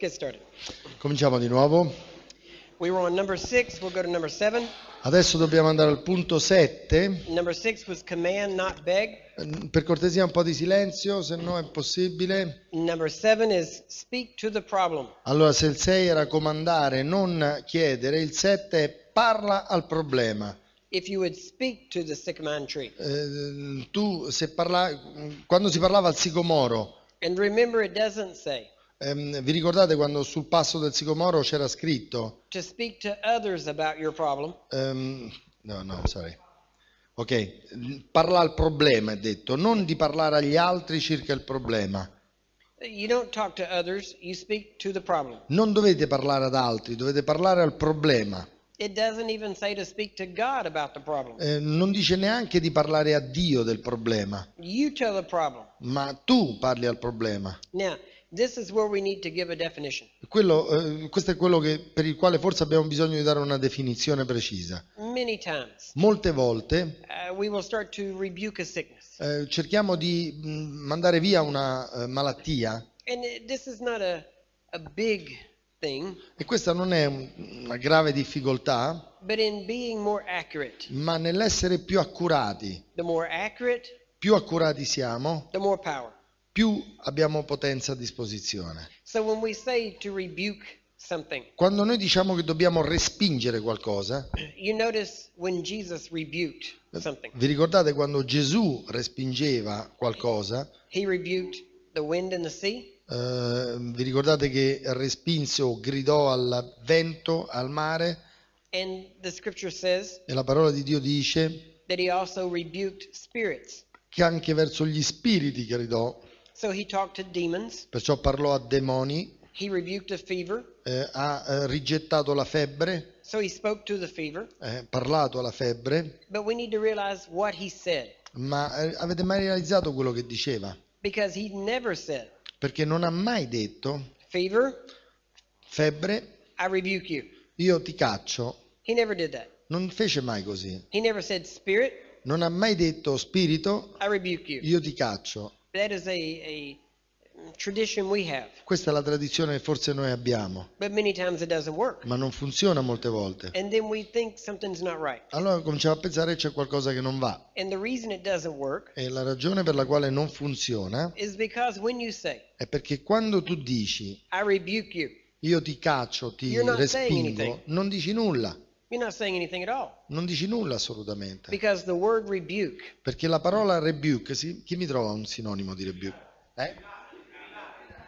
Get started. Cominciamo di nuovo. We were on number six, we'll go to number seven. Adesso dobbiamo andare al punto 7. was command, not beg. Per cortesia un po' di silenzio, se no è possibile. is speak to the Allora, se il 6 era comandare, non chiedere, il 7 è parla al problema. If you would speak to the sick man tree. Eh, tu, se parla... quando si parlava al sicomoro. And remember it doesn't say. Um, vi ricordate quando sul passo del sicomoro c'era scritto? To speak to others about your problem. Um, no, no, sorry. Ok, parla al problema è detto, non di parlare agli altri circa il problema. You don't talk to others, you speak to the problem. Non dovete parlare ad altri, dovete parlare al problema. Eh, non dice neanche di parlare a Dio del problema. You tell the problem. Ma tu parli al problema. Now, quello, eh, questo è quello che, per il quale forse abbiamo bisogno di dare una definizione precisa. Molte volte uh, eh, cerchiamo di mm, mandare via una eh, malattia. A, a thing, e questa non è una grave difficoltà, accurate, ma nell'essere più accurati, più accurati siamo, the more power più abbiamo potenza a disposizione. So when we say to rebuke something, Quando noi diciamo che dobbiamo respingere qualcosa, you when Jesus vi ricordate quando Gesù respingeva qualcosa? He the wind and the sea. Uh, vi ricordate che respinse o gridò al vento, al mare? And the says, e la parola di Dio dice that he also che anche verso gli spiriti gridò. So Perciò parlò a demoni. Eh, ha eh, rigettato la febbre. So eh, parlato alla febbre. Ma eh, avete mai realizzato quello che diceva? Perché non ha mai detto Fever, febbre, io ti caccio. Non fece mai così. Spirit, non ha mai detto spirito, io ti caccio. That is a, a tradition we have. Questa è la tradizione che forse noi abbiamo, But many times it doesn't work. ma non funziona molte volte. And then we think something's not right. Allora cominciamo a pensare che c'è qualcosa che non va. And the reason it doesn't work E la ragione per la quale non funziona is because when you say, è perché quando tu dici I rebuke you, io ti caccio, ti respingo, non dici nulla. You're not anything at all. Non dici nulla assolutamente. Because the word rebuke. Perché la parola rebuke, sì, chi mi trova un sinonimo di rebuke? Eh?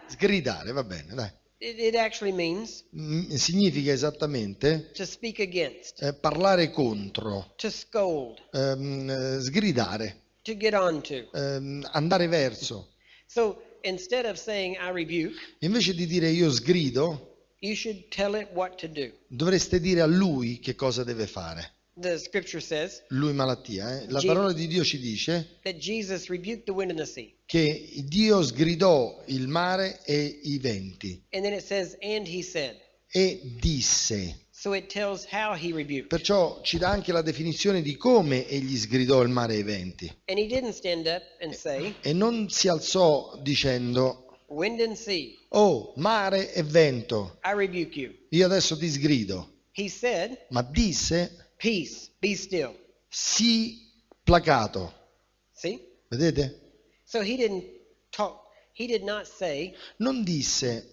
Sgridare, va bene, dai. It, it actually means mm, significa esattamente to speak against, eh, parlare contro, to scold, ehm, eh, sgridare, to get onto. Ehm, andare verso. So, of I rebuke, invece di dire io sgrido, Dovreste dire a lui che cosa deve fare. Says, lui malattia, eh? La parola di Dio ci dice che Dio sgridò il mare e i venti. Says, e disse. So Perciò ci dà anche la definizione di come egli sgridò il mare e i venti. Say, e non si alzò dicendo Wind and sea. Oh, mare e vento. I rebuke you. Io adesso ti sgrido. He said, Ma disse, Peace, be still. sii placato. See? Vedete? So he didn't talk. He did not say, Non disse,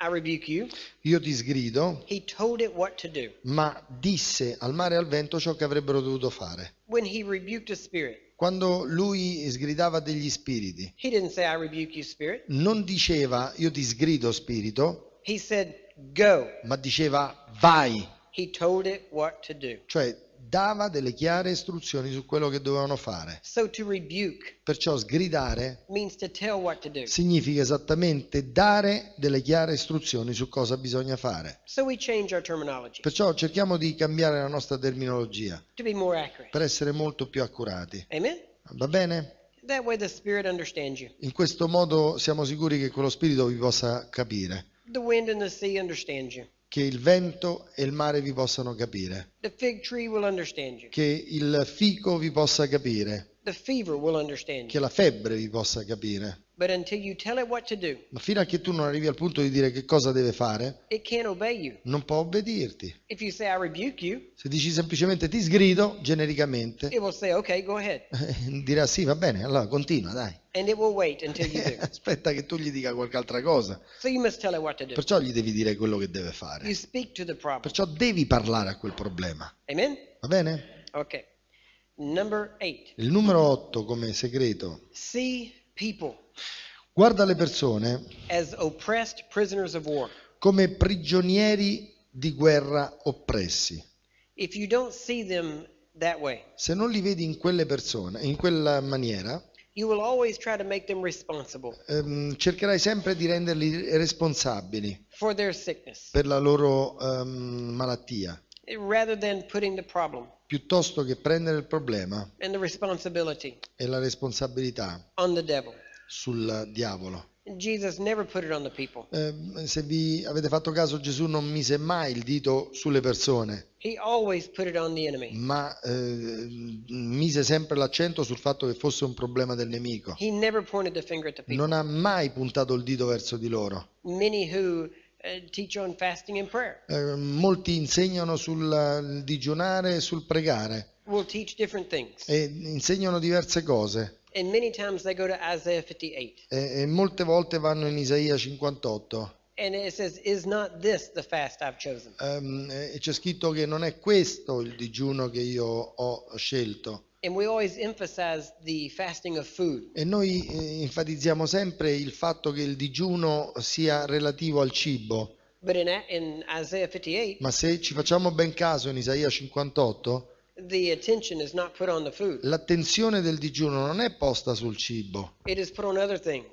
you, io ti sgrido, ma disse al mare e al vento ciò che avrebbero dovuto fare. Spirit, Quando lui sgridava degli spiriti, say, non diceva io ti sgrido spirito, said, ma diceva vai. Cioè dava delle chiare istruzioni su quello che dovevano fare. So Perciò sgridare significa esattamente dare delle chiare istruzioni su cosa bisogna fare. So Perciò cerchiamo di cambiare la nostra terminologia per essere molto più accurati. Amen? Va bene? In questo modo siamo sicuri che quello spirito vi possa capire. The wind and the sea understand you che il vento e il mare vi possano capire, The fig tree will you. che il fico vi possa capire, The fever will understand che la febbre vi possa capire. But until you tell it what to do, Ma fino a che tu non arrivi al punto di dire che cosa deve fare, it can't obey you. non può obbedirti. If you say, I you, Se dici semplicemente ti sgrido, genericamente, it will say, okay, go ahead. dirà sì, va bene, allora continua, dai. Aspetta che tu gli dica qualche altra cosa. So Perciò gli devi dire quello che deve fare. Perciò devi parlare a quel problema. Amen? Va bene? Okay. Il numero 8 come segreto. Guarda le persone come prigionieri di guerra oppressi. Way, Se non li vedi in quelle persone, in quella maniera, Um, cercherai sempre di renderli responsabili per la loro um, malattia. Piuttosto che prendere il problema e la responsabilità sul diavolo. Jesus never put it on the people. Eh, se vi avete fatto caso, Gesù non mise mai il dito sulle persone. Ma eh, mise sempre l'accento sul fatto che fosse un problema del nemico. Non ha mai puntato il dito verso di loro. Who, eh, eh, molti insegnano sul eh, digiunare e sul pregare. E insegnano diverse cose. E, e molte volte vanno in Isaia 58. Says, um, c'è scritto che non è questo il digiuno che io ho scelto. E noi eh, enfatizziamo sempre il fatto che il digiuno sia relativo al cibo. In, in 58, Ma se ci facciamo ben caso in Isaia 58, L'attenzione del digiuno non è posta sul cibo,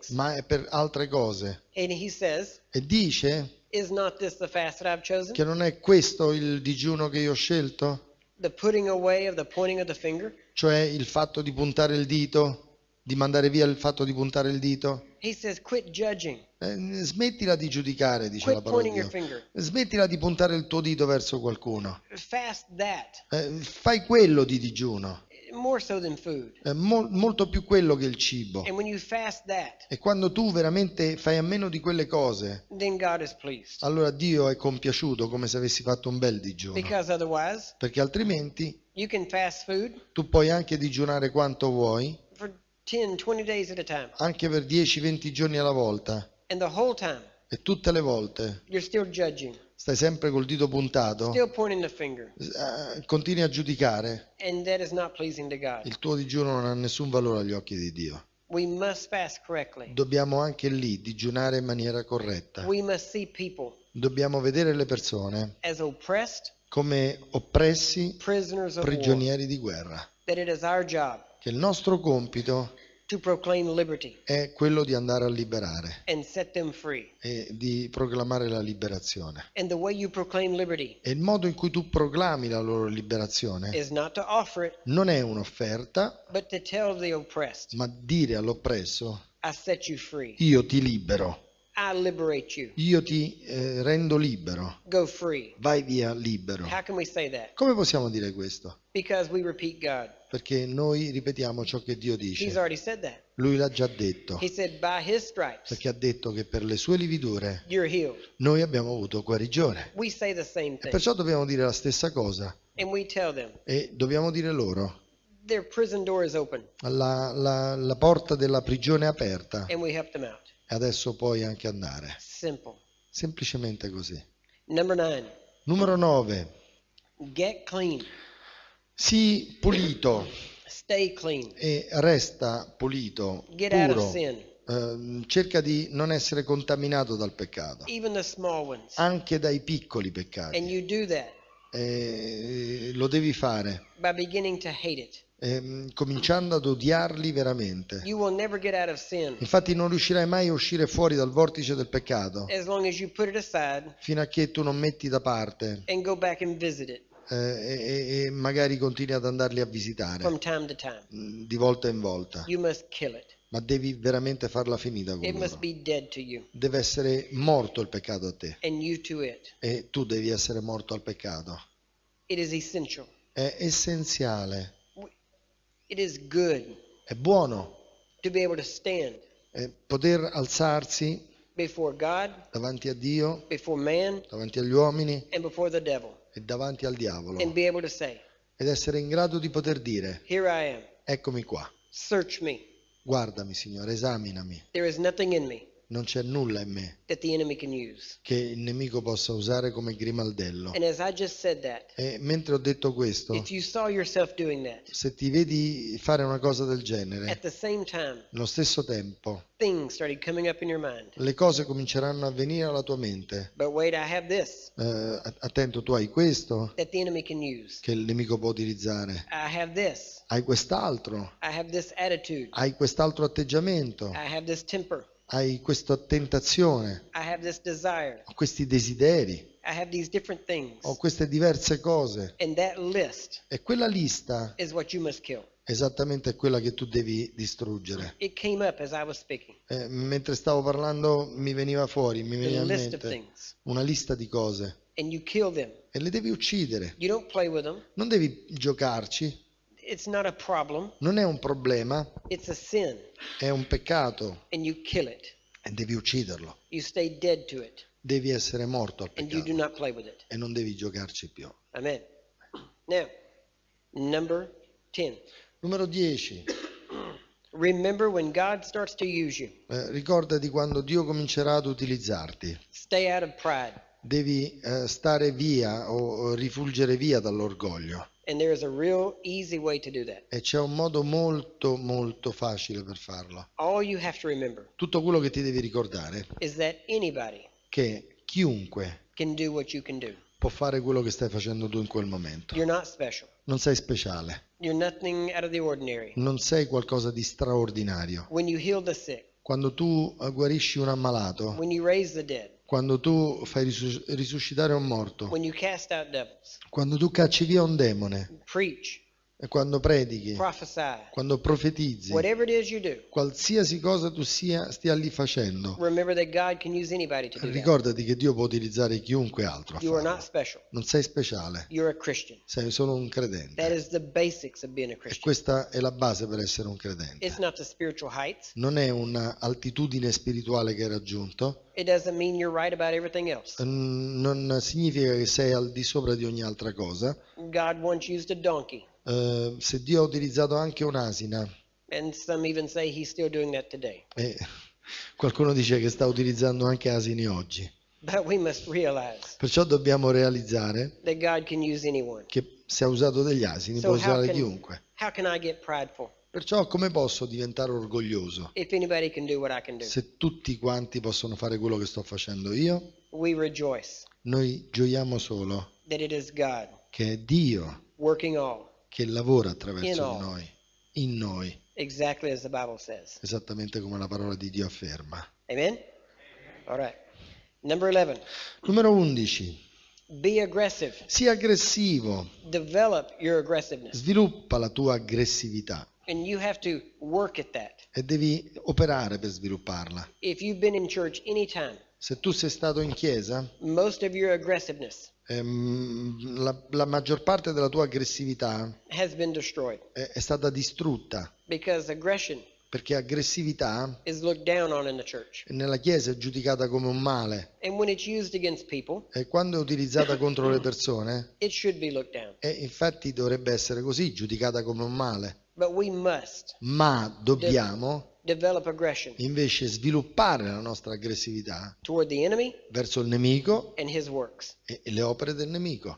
ma è per altre cose. Says, e dice che non è questo il digiuno che io ho scelto? Cioè il fatto di puntare il dito, di mandare via il fatto di puntare il dito? He says quit judging. Eh, smettila di giudicare, dice Quit la parola di Dio. Smettila di puntare il tuo dito verso qualcuno. Eh, fai quello di digiuno. So eh, mo- molto più quello che il cibo. That, e quando tu veramente fai a meno di quelle cose, allora Dio è compiaciuto come se avessi fatto un bel digiuno. Perché altrimenti food, tu puoi anche digiunare quanto vuoi. 10, anche per 10-20 giorni alla volta time, e tutte le volte stai sempre col dito puntato, eh, continui a giudicare. Il tuo digiuno non ha nessun valore agli occhi di Dio. Dobbiamo anche lì digiunare in maniera corretta. Dobbiamo vedere le persone come oppressi, prigionieri di guerra. Che il nostro compito è è quello di andare a liberare e di proclamare la liberazione. e il modo in cui tu proclami la loro liberazione it, non è un'offerta, ma dire all'oppresso io ti libero. Io ti eh, rendo libero. Vai via libero. Come possiamo dire questo? Perché noi ripetiamo ciò che Dio dice. Lui l'ha già detto. Said, stripes, perché ha detto che per le sue lividure noi abbiamo avuto guarigione. E perciò dobbiamo dire la stessa cosa. Them, e dobbiamo dire loro. La, la, la porta della prigione è aperta. And we help them out e adesso puoi anche andare. Simple. Semplicemente così. Number nine. Numero 9. Get clean. Sii pulito. Stay clean. E resta pulito, Get puro. Out of sin. Uh, cerca di non essere contaminato dal peccato, anche dai piccoli peccati. E eh, lo devi fare Ehm, cominciando ad odiarli veramente. You will never get out of sin Infatti non riuscirai mai a uscire fuori dal vortice del peccato as long as you put it aside fino a che tu non metti da parte and go back and visit it eh, e, e magari continui ad andarli a visitare from time to time. Mm, di volta in volta. You must kill it. Ma devi veramente farla finita con It must be dead to you Deve essere morto il peccato a te and you to it. e tu devi essere morto al peccato. It is essential. È essenziale It is good È buono to be able to stand poter alzarsi before God, davanti a Dio, before man, davanti agli uomini and before the devil e davanti al diavolo and be able to say, ed essere in grado di poter dire, Here I am. eccomi qua, Search me. guardami Signore, esaminami, There is nothing in me non c'è nulla in me che il nemico possa usare come grimaldello. That, e mentre ho detto questo, that, se ti vedi fare una cosa del genere, time, allo stesso tempo, le cose cominceranno a venire alla tua mente. Wait, uh, attento, tu hai questo che il nemico può utilizzare. Hai quest'altro. Hai quest'altro atteggiamento hai questa tentazione, desire, ho questi desideri, things, ho queste diverse cose. e quella lista esattamente è quella che tu devi distruggere. Eh, mentre stavo parlando mi veniva fuori, mi veniva in mente una lista di cose. E le devi uccidere. Non devi giocarci. Non è un problema. È un peccato. E devi ucciderlo. Devi essere morto al peccato. E non devi giocarci più. Amen. Now, number 10. Numero 10. Remember when God starts to use you. Eh, ricordati quando Dio comincerà ad utilizzarti. Stay out of pride. Devi eh, stare via o rifulgere via dall'orgoglio. E c'è un modo molto molto facile per farlo. Tutto quello che ti devi ricordare che chiunque può fare quello che stai facendo tu in quel momento. Non sei speciale. Non sei qualcosa di straordinario. Quando tu guarisci un ammalato. When you raise the dead quando tu fai risuscitare un morto, quando tu cacci via un demone, preach, quando predichi, quando profetizzi, it is you do, qualsiasi cosa tu sia, stia lì facendo, that God can use to do ricordati that. che Dio può utilizzare chiunque altro. you are not Non sei speciale, a sei solo un credente. That is the of being a E questa è la base per essere un credente. It's not the Non è un'altitudine spirituale che hai raggiunto. It mean you're right about else. Non significa che sei al di sopra di ogni altra cosa. God once used a donkey eh, se Dio ha utilizzato anche un'asina. Eh, qualcuno dice che sta utilizzando anche asini oggi. Perciò dobbiamo realizzare che se ha usato degli asini so può usare can, chiunque. Perciò come posso diventare orgoglioso? Se tutti quanti possono fare quello che sto facendo io, noi gioiamo solo che è Dio che lavora attraverso di noi, in noi. Exactly as the Bible says. Esattamente come la parola di Dio afferma. Amen? All right. Number 11. Numero 11. Be aggressive. Sii aggressivo. Develop your aggressiveness. Sviluppa la tua aggressività. And you have to work at that. E devi operare per svilupparla. If you've been in church any time, se tu sei stato in chiesa, most of your aggressiveness Ehm, la, la, maggior parte della tua aggressività è, è, stata distrutta. perché aggressività nella Chiesa è giudicata come un male. People, e quando è utilizzata contro le persone, infatti dovrebbe essere così, giudicata come un male. Ma dobbiamo invece sviluppare la nostra aggressività verso il nemico e le opere del nemico.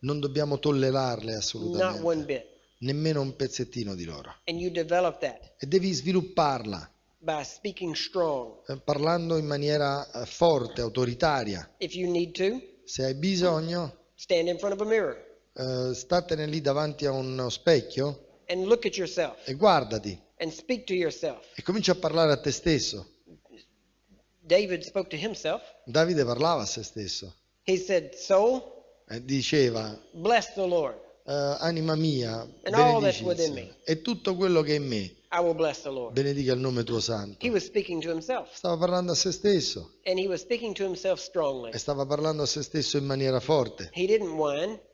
Non dobbiamo tollerarle assolutamente, nemmeno un pezzettino di loro. E devi svilupparla. Eh, parlando in maniera eh, forte, autoritaria. Se hai bisogno, stand in front of a mirror. Uh, statene lì davanti a uno specchio yourself, e guardati. E comincia a parlare a te stesso. Himself, Davide parlava a se stesso. Said, e eh, diceva, Bless the Lord. Uh, anima mia, benedici e tutto quello che è in me. Benedica il nome tuo santo. Stava parlando a se stesso. E stava parlando a se stesso in maniera forte.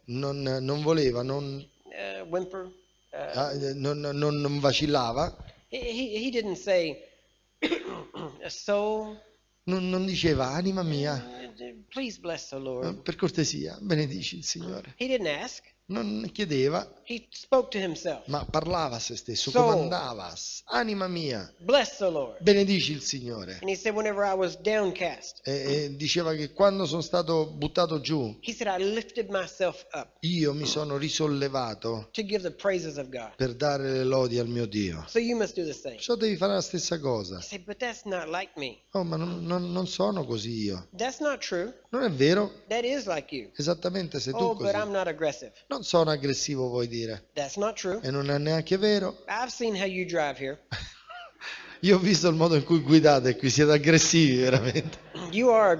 Non, non voleva, non... Uh, Uh, non, non, non, vacillava. He, he didn't say, so, non, non, diceva, anima mia, uh, uh, bless the Lord. per cortesia, benedici il Signore. He didn't ask non chiedeva, ma parlava a se stesso, so, comandava, anima mia, benedici il Signore. Said, downcast, e, e, diceva che quando sono stato buttato giù, said, io mi sono risollevato per dare le lodi al mio Dio. So so devi fare la stessa cosa. Said, like oh, ma non, non, non, sono così io. Non è vero. Like Esattamente sei oh, tu così. No, non sono aggressivo vuoi dire. That's not true. E non è neanche vero. I've seen how you drive here. Io ho visto il modo in cui guidate qui, siete aggressivi veramente. You are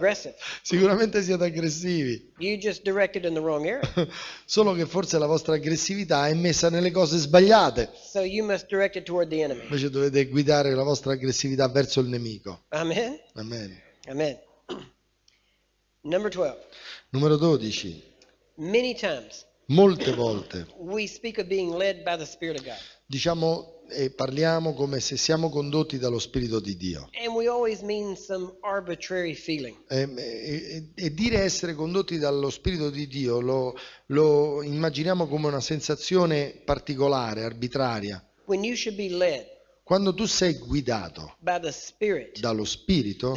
Sicuramente siete aggressivi. You just in the wrong area. Solo che forse la vostra aggressività è messa nelle cose sbagliate. So you must it the enemy. Invece dovete guidare la vostra aggressività verso il nemico. Amen. Amen. Amen. 12. Numero 12. Many times Molte volte diciamo e parliamo come se siamo condotti dallo Spirito di Dio. E, e, e dire essere condotti dallo Spirito di Dio lo, lo immaginiamo come una sensazione particolare, arbitraria. Quando tu sei guidato dallo Spirito,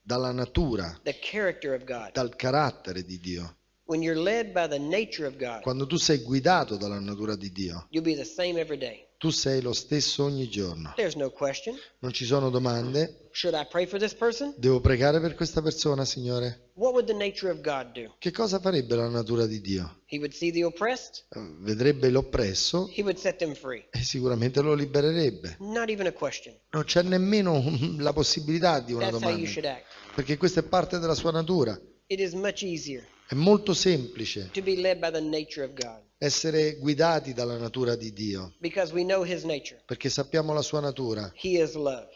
dalla natura, dal carattere di Dio quando tu sei guidato dalla natura di Dio, tu sei lo stesso ogni giorno. Non ci sono domande. Devo pregare per questa persona, Signore? Che cosa farebbe la natura di Dio? Eh, vedrebbe l'oppresso e sicuramente lo libererebbe. Non c'è nemmeno la possibilità di una domanda. Perché questa è parte della sua natura. It is much easier è molto semplice essere guidati dalla natura di Dio. Perché sappiamo la sua natura.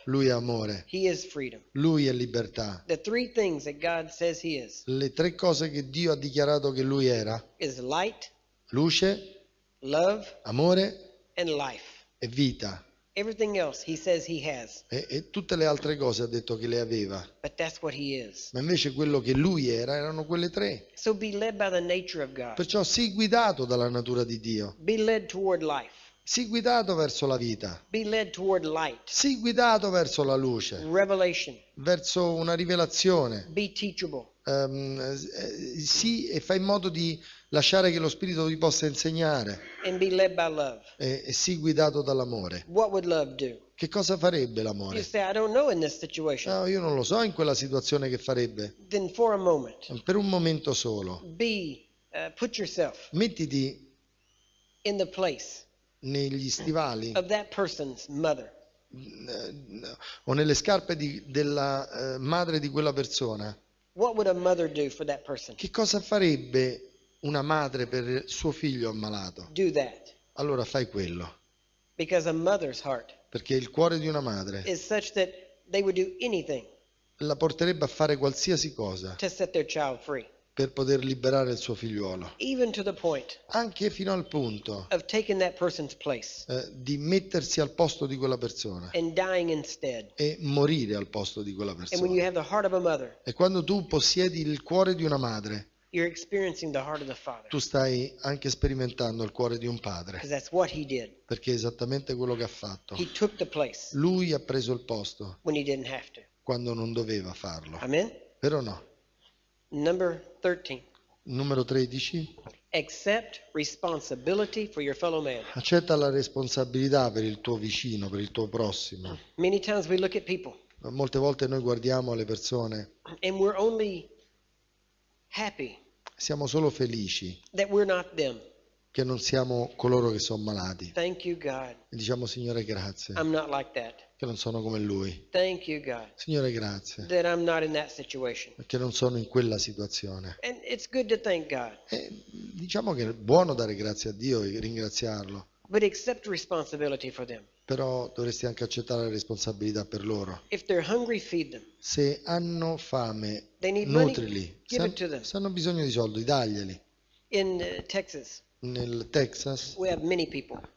Lui è amore. Lui è libertà. Le tre cose che Dio ha dichiarato che lui era. luce, love, amore e vita. E, e, tutte le altre cose ha detto che le aveva. Ma invece quello che lui era erano quelle tre. So Perciò sii guidato dalla natura di Dio. Sii guidato verso la vita. Sii guidato verso la luce. Verso una rivelazione. Be teachable um, sì, e fai in modo di lasciare che lo Spirito vi possa insegnare. E, e sii guidato dall'amore. Che cosa farebbe l'amore? Say, no, io non lo so in quella situazione che farebbe. Moment, per un momento solo. Be, uh, yourself, mettiti negli stivali o nelle scarpe di, della uh, madre di quella persona. Che cosa farebbe una madre per il suo figlio ammalato? Allora fai quello. Perché il cuore di una madre è such that they would do anything la porterebbe a fare qualsiasi cosa per poter liberare il suo figliuolo. Even to the point Anche fino al punto of that place eh, di mettersi al posto di quella persona and dying e morire al posto di quella And when persona. you have the heart of a mother, E quando tu possiedi il cuore di una madre, you're the heart of the tu stai anche sperimentando il cuore di un padre, that's what he did. perché è esattamente quello che ha fatto. He took the place Lui ha preso il posto when he didn't have to. quando non doveva farlo. Amen? Vero no? Number 13. Numero 13. Accept responsibility for your fellow man. Accetta la responsabilità per il tuo vicino, per il tuo prossimo. Many times we look at people Molte volte noi guardiamo le persone and we're only happy siamo solo felici that we're not them. che non siamo coloro che sono malati. Thank you God. E diciamo Signore grazie. I'm not like that che non sono come lui. You, God, Signore, grazie. Perché non sono in quella situazione. E diciamo che è buono dare grazie a Dio e ringraziarlo. Però dovresti anche accettare la responsabilità per loro. Hungry, Se hanno fame, nutrili. Money, Se, Se hanno bisogno di soldi, daglieli. In uh, Texas, Nel Texas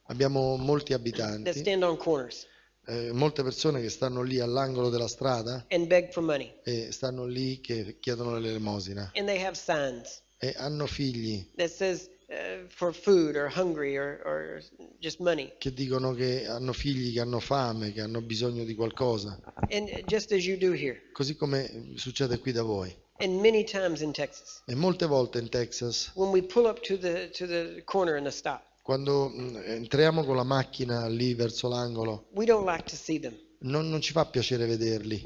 abbiamo molti abitanti corners. Eh, molte persone che stanno lì all'angolo della strada and beg for money. e stanno lì che chiedono l'elemosina and they have sons e hanno figli that says uh, for food or or, or just money che dicono che hanno figli che hanno fame che hanno bisogno di qualcosa and just as you do here così come succede qui da voi and many times in Texas e molte volte in Texas when we pull up to the to the corner and the stop quando mm, entriamo con la macchina lì verso l'angolo, like non, non, ci fa piacere vederli.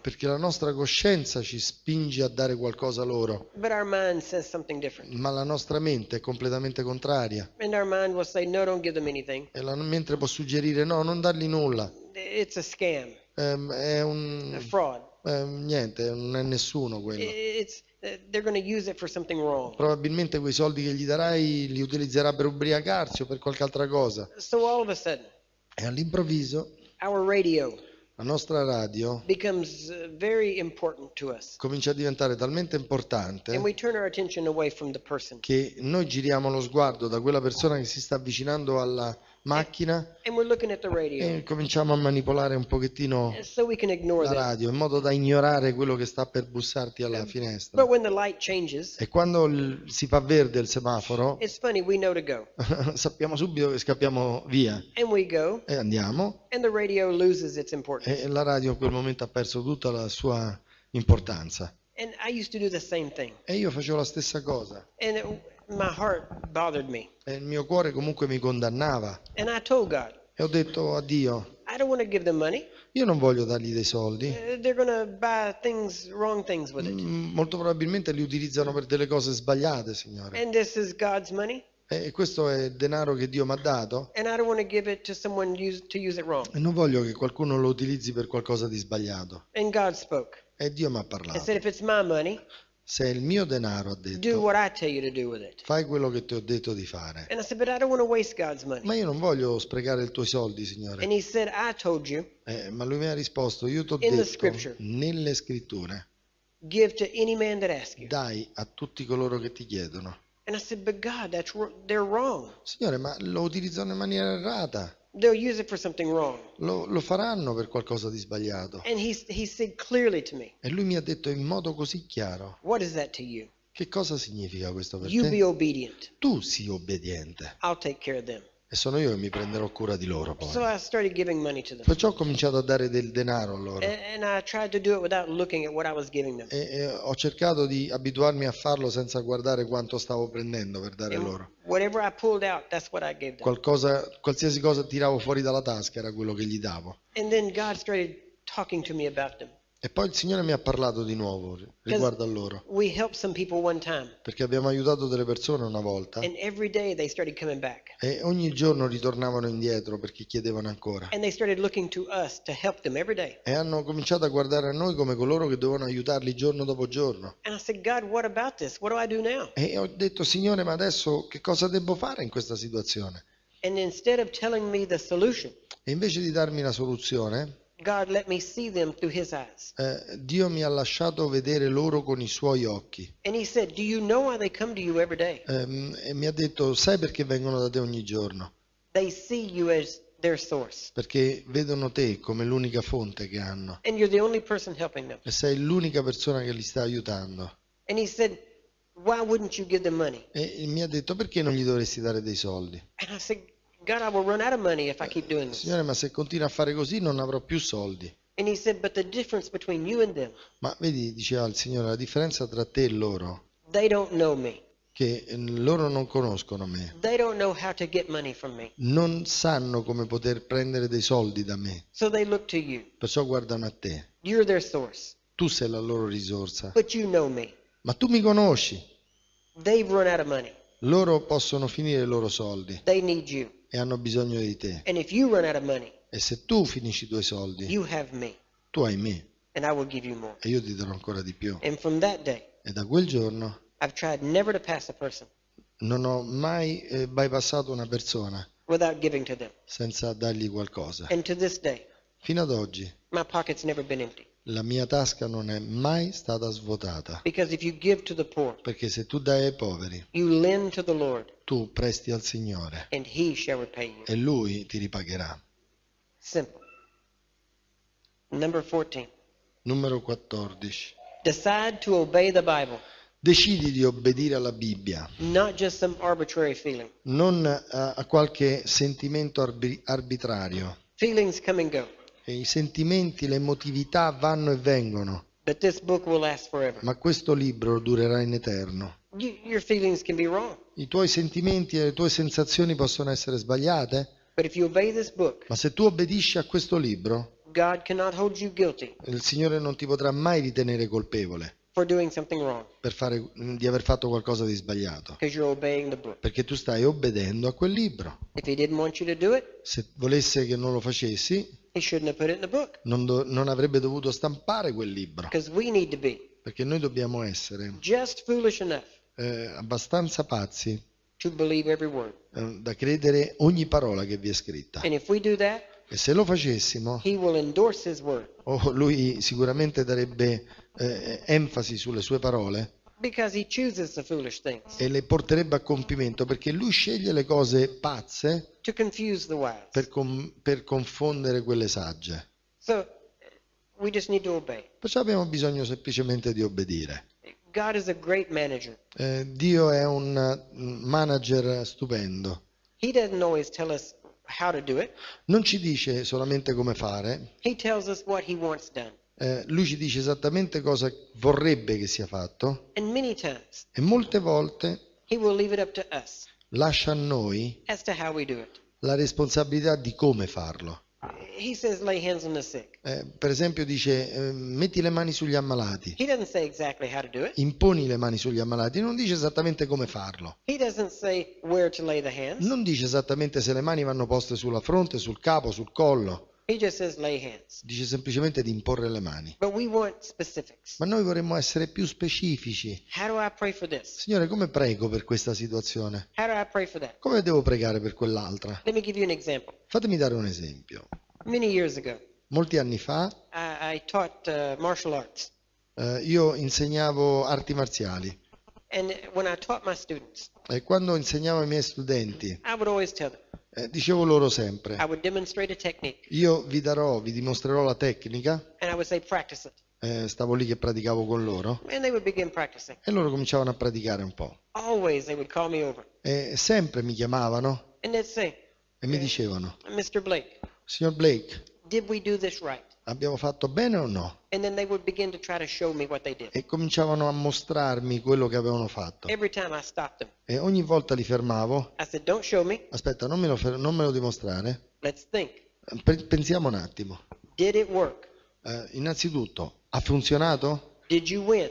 Perché la nostra coscienza ci spinge a dare qualcosa a loro. Ma la nostra mente è completamente contraria. Say, no, e la mente può suggerire no, non dargli nulla. Um, è un... fraud. Um, niente, non è nessuno quello. It's eh, Probabilmente quei soldi che gli darai li utilizzerà per ubriacarsi o per qualche altra cosa. So sudden, e all'improvviso radio, la nostra radio uh, comincia a diventare talmente importante che noi giriamo lo sguardo da quella persona che si sta avvicinando alla macchina e cominciamo a manipolare un pochettino so la radio in modo da ignorare quello che sta per bussarti alla um, finestra changes, e quando il, si fa verde il semaforo funny, sappiamo subito che scappiamo via go, e andiamo e la radio in quel momento ha perso tutta la sua importanza e io facevo la stessa cosa and, e il mio cuore comunque mi condannava. God, e ho detto a Dio, io non voglio dargli dei soldi. Uh, things, things mm, molto probabilmente li utilizzano per delle cose sbagliate, Signore. E questo è denaro che Dio mi ha dato. E non voglio che qualcuno lo utilizzi per qualcosa di sbagliato. E Dio mi ha parlato. Said, money, se è il mio denaro, ha detto, do fai quello che ti ho detto di fare. said, Ma io non voglio sprecare i tuoi soldi, Signore. And he said, I told you, Eh, ma lui mi ha risposto, io ti ho detto, nelle scritture, give to any man that asks you. dai a tutti coloro che ti chiedono. And I said, But God, that's wrong. Signore, ma lo utilizzano in maniera errata. Lo, lo, faranno per qualcosa di sbagliato. He, he me, e lui mi ha detto in modo così chiaro. Che cosa significa questo per you te? Tu sii obbediente. I'll take care of them e sono io che mi prenderò cura di loro poi. So Perciò ho cominciato a dare del denaro a loro. And, and E, e ho cercato di abituarmi a farlo senza guardare quanto stavo prendendo per dare and loro. I out, that's what I gave them. Qualcosa, qualsiasi cosa tiravo fuori dalla tasca era quello che gli davo. And then God started talking to me about them. E poi il Signore mi ha parlato di nuovo riguardo a loro. Perché abbiamo aiutato delle persone una volta. E ogni giorno ritornavano indietro perché chiedevano ancora. E hanno cominciato a guardare a noi come coloro che dovevano aiutarli giorno dopo giorno. E ho detto, Signore, ma adesso che cosa devo fare in questa situazione? E invece di darmi la soluzione, God let me see them through his eyes. Eh, Dio mi ha lasciato vedere loro con i suoi occhi. Ehm, e mi ha detto, sai perché vengono da te ogni giorno? They see you as their source. Perché vedono te come l'unica fonte che hanno. And you're the only person helping them." E sei l'unica persona che li sta aiutando. And he said, "Why wouldn't you give them money?" E mi ha detto, perché non gli dovresti dare dei soldi? And I said, God, I will run out of money if I keep eh, doing this. Signore, ma se continui a fare così non avrò più soldi. And he said, but the difference between you and them, Ma vedi, diceva il Signore, la differenza tra te e loro, they don't know me. che eh, loro non conoscono me, They don't know how to get money from me. non sanno come poter prendere dei soldi da me, So they look to you. perciò guardano a te. You're their source, Tu sei la loro risorsa. but you know me. Ma tu mi conosci. They've run out of money. Loro possono finire i loro soldi. They need you e hanno bisogno di te. Money, e se tu finisci i tuoi soldi, me, tu hai me. E io ti darò ancora di più. Day, e da quel giorno non ho mai eh, bypassato una persona senza dargli qualcosa. Day, Fino ad oggi. My pocket's never been empty la mia tasca non è mai stata svuotata. Poor, perché se tu dai ai poveri, Lord, tu presti al Signore e Lui ti ripagherà. Simple. Number 14. Numero 14. Decidi di obbedire alla Bibbia. Non a, eh, a qualche sentimento arbi- arbitrario. Feelings come and go i sentimenti, le emotività vanno e vengono. Ma questo libro durerà in eterno. I tuoi sentimenti e le tue sensazioni possono essere sbagliate. Ma se tu obbedisci a questo libro, il Signore non ti potrà mai ritenere colpevole per fare, mm, di aver fatto qualcosa di sbagliato. Perché tu stai obbedendo a quel libro. Se volesse che non lo facessi, non, avrebbe dovuto stampare quel libro. Perché noi dobbiamo essere eh, abbastanza pazzi eh, da credere ogni parola che vi è scritta. That, e se lo facessimo, oh, lui sicuramente darebbe eh, enfasi sulle sue parole. E le porterebbe a compimento perché lui sceglie le cose pazze per, con, per, confondere quelle sagge. So, Perciò abbiamo bisogno semplicemente di obbedire. Eh, Dio è un manager stupendo. Non ci dice solamente come fare. Eh, lui ci dice esattamente cosa vorrebbe che sia fatto. Times, e molte volte lascia a noi la responsabilità di come farlo. Says, eh, per esempio dice eh, metti le mani sugli ammalati. Exactly Imponi le mani sugli ammalati, non dice esattamente come farlo. Non dice esattamente se le mani vanno poste sulla fronte, sul capo, sul collo. Dice semplicemente di imporre le mani. Ma noi vorremmo essere più specifici. Signore, come prego per questa situazione? Come devo pregare per quell'altra? Fatemi dare un esempio. Molti anni fa uh, eh, io insegnavo arti marziali. e quando insegnavo ai miei studenti eh, dicevo loro sempre, io vi darò, vi dimostrerò la tecnica. Say, eh, stavo lì che praticavo con loro. E loro cominciavano a praticare un po'. E sempre mi chiamavano. Say, e mi dicevano, Blake, signor Blake, right? Abbiamo fatto bene o no? to to E cominciavano a mostrarmi quello che avevano fatto. Every time I them. E ogni volta li fermavo. I said, Don't show me. Aspetta, non me lo, non me lo dimostrare. Let's think. pensiamo un attimo. Did it work? Uh, innanzitutto, ha funzionato? Did you win?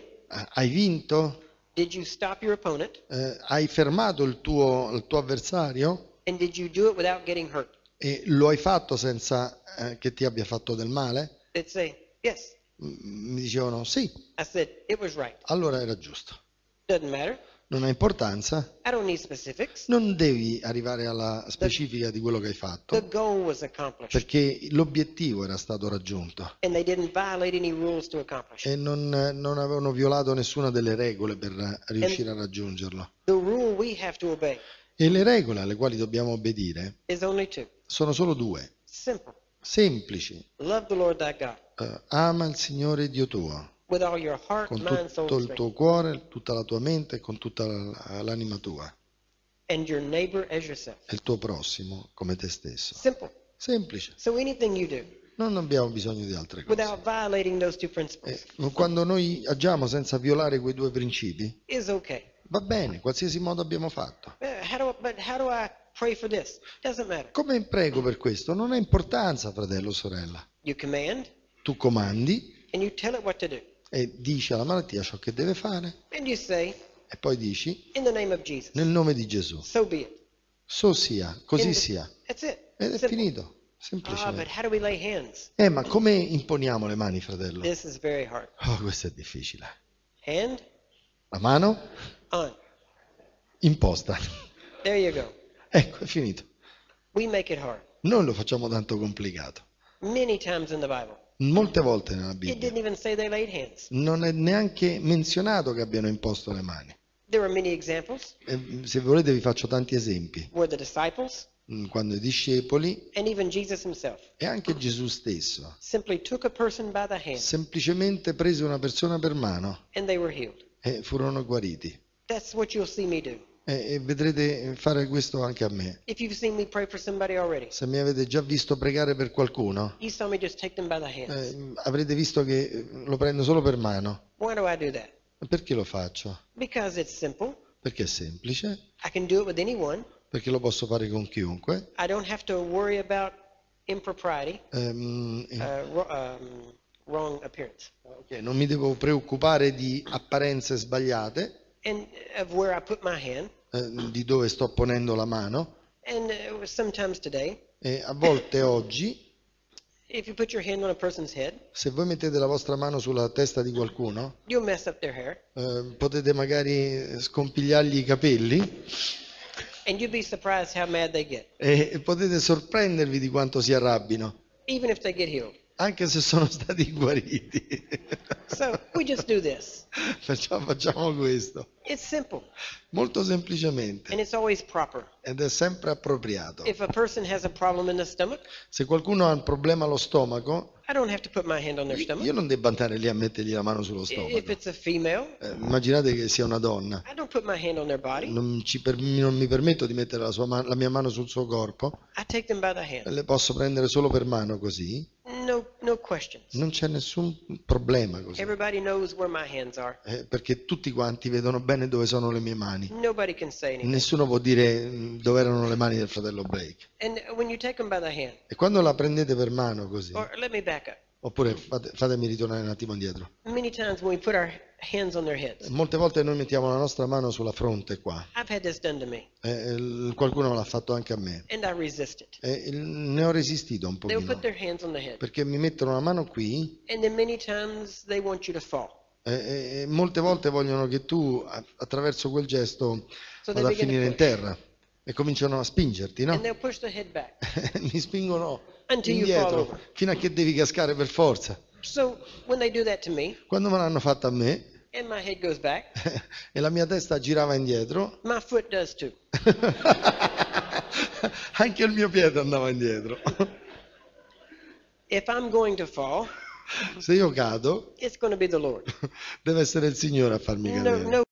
hai vinto? Did you stop your opponent? Eh, hai fermato il tuo, il tuo avversario? And did you do it without hurt? E lo hai fatto senza eh, che ti abbia fatto del male? say, yes. Mi dicevano sì. I said, it was right. Allora era giusto. Non ha importanza. I don't need Non devi arrivare alla specifica di quello che hai fatto. The goal was Perché l'obiettivo era stato raggiunto. And they didn't any rules to E non, non avevano violato nessuna delle regole per riuscire And a raggiungerlo. The rule we have to obey. E le regole alle quali dobbiamo obbedire is only two sono solo due. Semplici. Love the Lord thy God. Eh, ama il Signore Dio tuo con tutto il tuo cuore, tutta la tua mente, e con tutta l'anima tua. E il tuo prossimo come te stesso. Semplice. non abbiamo bisogno di altre cose. E eh, quando noi agiamo senza violare quei due principi, va bene, qualsiasi modo abbiamo fatto. Eh, how do, but how do I Pray for this. Come prego per questo? Non ha importanza, fratello o sorella. You command Tu comandi and you tell it what to do. e dici alla malattia ciò che deve fare And you say, e poi dici in the name of Jesus, nel nome di Gesù. so be it. So sia, così In- sia. That's it. Ed è Simple. finito. Ah, Semplicemente. Eh, ma come imponiamo le mani, fratello? This is very hard. Oh, questo è difficile. Hand La mano on. imposta. There you go. Ecco, è finito. Noi lo facciamo tanto complicato. Molte volte nella Bibbia. Non è neanche menzionato che abbiano imposto le mani. E, se volete vi faccio tanti esempi. Mm, quando i discepoli e anche Gesù stesso semplicemente prese una persona per mano e furono guariti. That's what you'll see me do. E vedrete eh, fare questo anche a me. Se mi avete già visto pregare per qualcuno, eh, avrete visto che eh, lo prendo solo per mano. Perché lo faccio? Perché è semplice. Perché lo posso fare con chiunque. I don't have to worry about ehm, uh, Um, uh, um, okay, non mi devo preoccupare di apparenze sbagliate. and of where I put my hand. Eh, di dove sto ponendo la mano. And uh, today, e a volte oggi, if you put your hand on a head, se voi mettete la vostra mano sulla testa di qualcuno, mess up their hair. Eh, potete magari eh, scompigliargli i capelli. And you'd be how mad they get. E potete sorprendervi di quanto si arrabbino. Even if they get healed anche se sono stati guariti. So Perciò facciamo questo. Molto semplicemente. Ed è sempre appropriato. Stomach, se qualcuno ha un problema allo stomaco, io, io non devo andare lì a mettergli la mano sullo stomaco. Female, eh, immaginate che sia una donna. Non, ci, per, non, mi permetto di mettere la, sua, la mia mano sul suo corpo. Le posso prendere solo per mano così no, no non c'è nessun problema così. Eh, perché tutti quanti vedono bene dove sono le mie mani. Nessuno può dire mm, dove erano le mani del fratello Blake. Hand, e quando la prendete per mano così. Or, Oppure fate, fatemi ritornare un attimo indietro. Many times we put our hands on their heads. Molte volte noi mettiamo la nostra mano sulla fronte qua. I've had this done to me. Eh, qualcuno l'ha fatto anche a me. And I resisted. Eh, ne ho resistito un pochino. put their hands on the head. Perché mi mettono la mano qui. And then many times they want you to fall. Eh, molte volte vogliono che tu attraverso quel gesto so vada a finire in terra e cominciano a spingerti, no? Mi spingono indietro fino a che devi cascare per forza. So, me, quando me l'hanno fatto a me, back, e la mia testa girava indietro, anche il mio piede andava indietro. fall, Se io cado, deve essere il Signore a farmi cadere. no